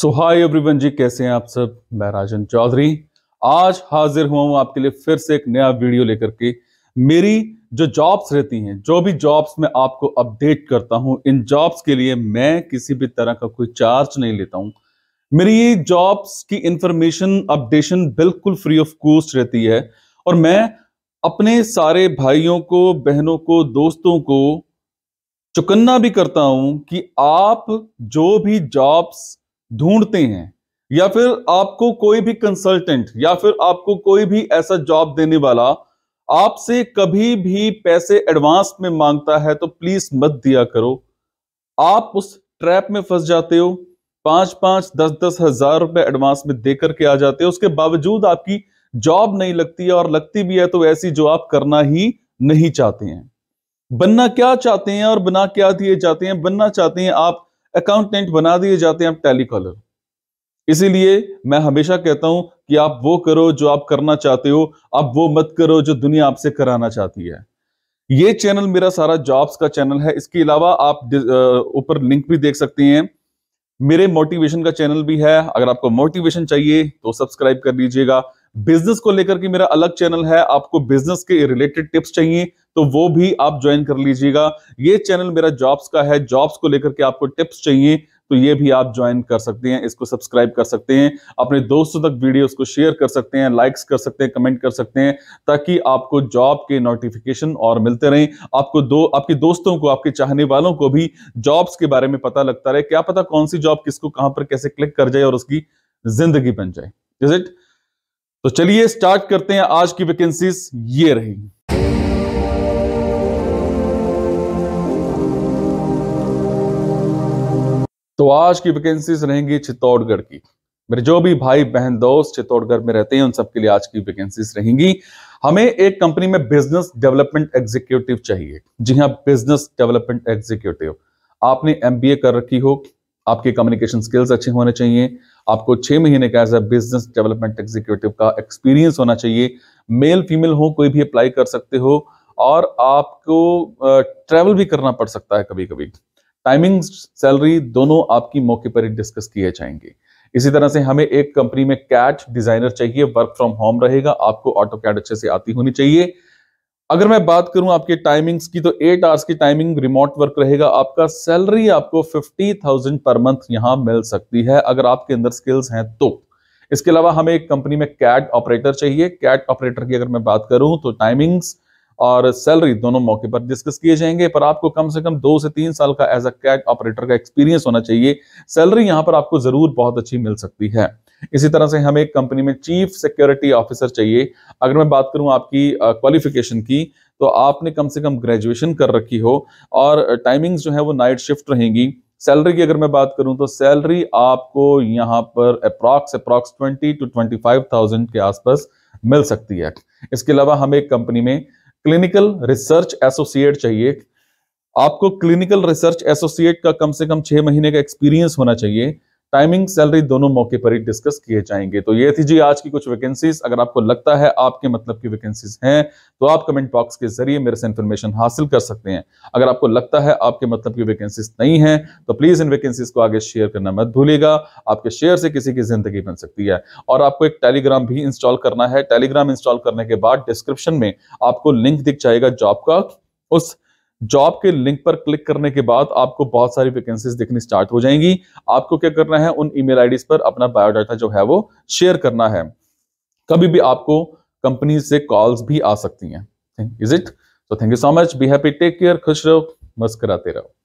सो hi everyone जी कैसे हैं आप सब मैं राजन चौधरी आज हाजिर हुआ हूं आपके लिए फिर से एक नया वीडियो लेकर के मेरी जो जॉब्स रहती हैं जो भी जॉब्स में आपको अपडेट करता हूं इन जॉब्स के लिए मैं किसी भी तरह का कोई चार्ज नहीं लेता हूं मेरी जॉब्स की इंफॉर्मेशन अपडेशन बिल्कुल फ्री ऑफ कॉस्ट रहती है और मैं अपने सारे भाइयों को बहनों को दोस्तों को चुकन्ना भी करता हूं कि आप जो भी जॉब्स ढूंढते हैं या फिर आपको कोई भी कंसल्टेंट या फिर आपको कोई भी ऐसा जॉब देने वाला आपसे कभी भी पैसे एडवांस में मांगता है तो प्लीज मत दिया करो आप उस ट्रैप में फंस जाते हो पांच पांच दस दस हजार रुपए एडवांस में दे करके आ जाते हो उसके बावजूद आपकी जॉब नहीं लगती है और लगती भी है तो ऐसी जो आप करना ही नहीं चाहते हैं बनना क्या चाहते हैं और बना क्या दिए जाते हैं बनना चाहते हैं आप अकाउंटेंट बना दिए जाते हैं आप टैली कॉलर इसीलिए मैं हमेशा कहता हूं कि आप वो करो जो आप करना चाहते हो आप वो मत करो जो दुनिया आपसे कराना चाहती है ये चैनल मेरा सारा जॉब्स का चैनल है इसके अलावा आप ऊपर लिंक भी देख सकते हैं मेरे मोटिवेशन का चैनल भी है अगर आपको मोटिवेशन चाहिए तो सब्सक्राइब कर लीजिएगा बिजनेस को लेकर के मेरा अलग चैनल है आपको बिजनेस के रिलेटेड टिप्स चाहिए तो वो भी आप ज्वाइन कर लीजिएगा ये चैनल मेरा जॉब्स का है जॉब्स को लेकर के आपको टिप्स चाहिए तो ये भी आप ज्वाइन कर सकते हैं इसको सब्सक्राइब कर सकते हैं अपने दोस्तों तक वीडियोस को शेयर कर सकते हैं लाइक्स कर सकते हैं कमेंट कर सकते हैं ताकि आपको जॉब के नोटिफिकेशन और मिलते रहें आपको दो आपके दोस्तों को आपके चाहने वालों को भी जॉब्स के बारे में पता लगता रहे क्या पता कौन सी जॉब किसको कहां पर कैसे क्लिक कर जाए और उसकी जिंदगी बन जाए इज इट तो चलिए स्टार्ट करते हैं आज की वैकेंसीज ये रही तो आज की वैकेंसीज रहेंगी चित्तौड़गढ़ की मेरे जो भी भाई बहन दोस्त चित्तौड़गढ़ में रहते हैं उन सबके लिए आज की वैकेंसीज रहेंगी हमें एक कंपनी में बिजनेस डेवलपमेंट एग्जीक्यूटिव चाहिए जी हाँ बिजनेस डेवलपमेंट एग्जीक्यूटिव आपने एमबीए कर रखी हो आपके कम्युनिकेशन स्किल्स अच्छे होने चाहिए आपको छः महीने का as a business development executive का एक्सपीरियंस होना चाहिए मेल फीमेल हो कोई भी अप्लाई कर सकते हो और आपको ट्रैवल भी करना पड़ सकता है कभी कभी टाइमिंग सैलरी दोनों आपकी मौके पर ही डिस्कस किए जाएंगे इसी तरह से हमें एक कंपनी में कैट डिजाइनर चाहिए वर्क फ्रॉम होम रहेगा आपको ऑटो कैट अच्छे से आती होनी चाहिए अगर मैं बात करूं आपके टाइमिंग्स की तो एट आवर्स की टाइमिंग रिमोट वर्क रहेगा आपका सैलरी आपको फिफ्टी थाउजेंड पर मंथ यहां मिल सकती है अगर आपके अंदर स्किल्स हैं तो इसके अलावा हमें एक कंपनी में कैट ऑपरेटर चाहिए कैट ऑपरेटर की अगर मैं बात करूं तो टाइमिंग्स और सैलरी दोनों मौके पर डिस्कस किए जाएंगे पर आपको कम से कम दो से तीन साल का एज अ कैट ऑपरेटर का एक्सपीरियंस होना चाहिए सैलरी यहां पर आपको जरूर बहुत अच्छी मिल सकती है इसी तरह से हमें कंपनी में चीफ सिक्योरिटी ऑफिसर चाहिए अगर मैं बात करूं आपकी क्वालिफिकेशन की तो आपने कम से कम ग्रेजुएशन कर रखी हो और टाइमिंग्स जो है वो नाइट शिफ्ट रहेंगी सैलरी की अगर मैं बात करूं तो सैलरी आपको यहाँ पर approx approx twenty two twenty five thousand के आसपास मिल सकती है इसके अलावा हमें एक कंपनी में क्लिनिकल रिसर्च एसोसिएट चाहिए आपको क्लिनिकल रिसर्च एसोसिएट का कम से कम छह महीने का एक्सपीरियंस होना चाहिए टाइमिंग सैलरी दोनों मौके पर ही डिस्कस किए जाएंगे तो ये थी जी आज की कुछ वैकेंसीज अगर आपको लगता है आपके मतलब की वैकेंसीज हैं तो आप कमेंट बॉक्स के जरिए मेरे से इन्फॉर्मेशन हासिल कर सकते हैं अगर आपको लगता है आपके मतलब की वैकेंसीज नहीं है तो प्लीज इन वैकेंसीज को आगे शेयर करना मत भूलिएगा आपके शेयर से किसी की जिंदगी बन सकती है और आपको एक टेलीग्राम भी इंस्टॉल करना है टेलीग्राम इंस्टॉल करने के बाद डिस्क्रिप्शन में आपको लिंक दिख जाएगा जॉब का उस जॉब के लिंक पर क्लिक करने के बाद आपको बहुत सारी वैकेंसीज दिखनी स्टार्ट हो जाएंगी आपको क्या करना है उन ईमेल आईडीज पर अपना बायोडाटा जो है वो शेयर करना है कभी भी आपको कंपनी से कॉल्स भी आ सकती हैं is it so thank you so much be happy take care खुश रहो मस्कराते रहो